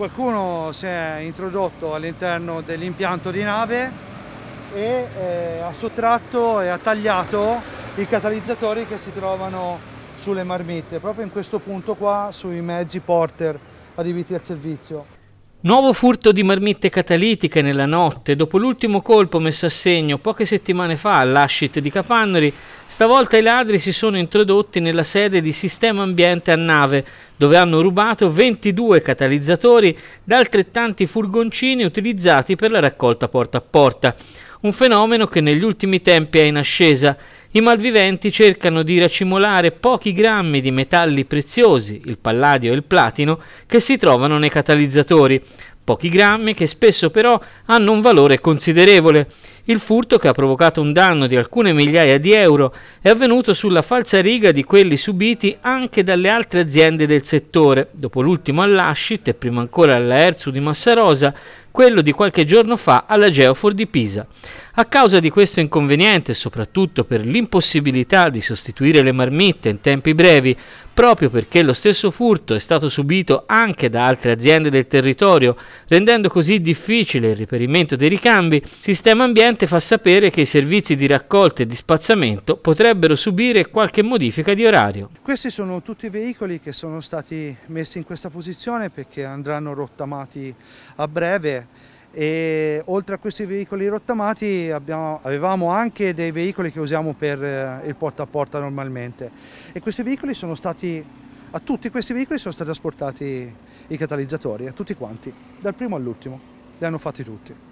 qualcuno si è introdotto all'interno dell'impianto di nave e eh, ha sottratto e ha tagliato i catalizzatori che si trovano sulle marmitte, proprio in questo punto qua sui mezzi porter adibiti al servizio. Nuovo furto di marmitte catalitiche nella notte. Dopo l'ultimo colpo messo a segno poche settimane fa all'Ashit di Capannori, Stavolta i ladri si sono introdotti nella sede di Sistema Ambiente a Nave, dove hanno rubato 22 catalizzatori da altrettanti furgoncini utilizzati per la raccolta porta a porta. Un fenomeno che negli ultimi tempi è in ascesa. I malviventi cercano di racimolare pochi grammi di metalli preziosi, il palladio e il platino, che si trovano nei catalizzatori, pochi grammi che spesso però hanno un valore considerevole. Il furto, che ha provocato un danno di alcune migliaia di euro, è avvenuto sulla falsariga di quelli subiti anche dalle altre aziende del settore, dopo l'ultimo all'Ascit e prima ancora alla Erzu di Massarosa, quello di qualche giorno fa alla Geofor di Pisa. A causa di questo inconveniente, soprattutto per l'impossibilità di sostituire le marmitte in tempi brevi, proprio perché lo stesso furto è stato subito anche da altre aziende del territorio, rendendo così difficile il riperimento dei ricambi, Sistema Ambiente fa sapere che i servizi di raccolta e di spazzamento potrebbero subire qualche modifica di orario. Questi sono tutti i veicoli che sono stati messi in questa posizione perché andranno rottamati a breve e oltre a questi veicoli rottamati abbiamo, avevamo anche dei veicoli che usiamo per eh, il porta a porta normalmente e questi veicoli sono stati a tutti questi veicoli sono stati asportati i catalizzatori a tutti quanti dal primo all'ultimo li hanno fatti tutti